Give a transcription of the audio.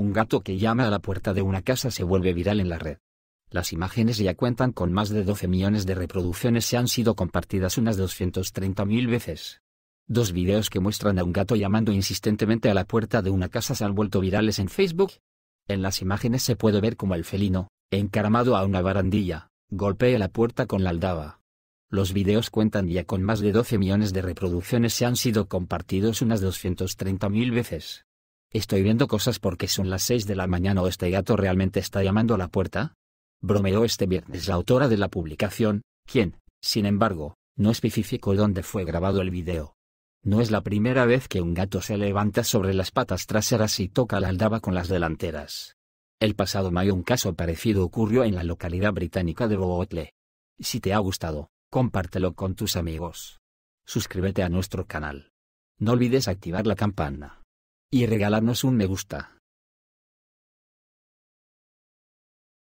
Un gato que llama a la puerta de una casa se vuelve viral en la red. Las imágenes ya cuentan con más de 12 millones de reproducciones y han sido compartidas unas 230.000 veces. Dos videos que muestran a un gato llamando insistentemente a la puerta de una casa se han vuelto virales en Facebook. En las imágenes se puede ver como el felino, encaramado a una barandilla, golpea la puerta con la aldaba. Los videos cuentan ya con más de 12 millones de reproducciones y han sido compartidos unas 230.000 veces. Estoy viendo cosas porque son las 6 de la mañana o este gato realmente está llamando a la puerta. Bromeó este viernes la autora de la publicación, quien, sin embargo, no especificó dónde fue grabado el video. No es la primera vez que un gato se levanta sobre las patas traseras y toca la aldaba con las delanteras. El pasado mayo un caso parecido ocurrió en la localidad británica de Bootle. Si te ha gustado, compártelo con tus amigos. Suscríbete a nuestro canal. No olvides activar la campana y regalarnos un me gusta.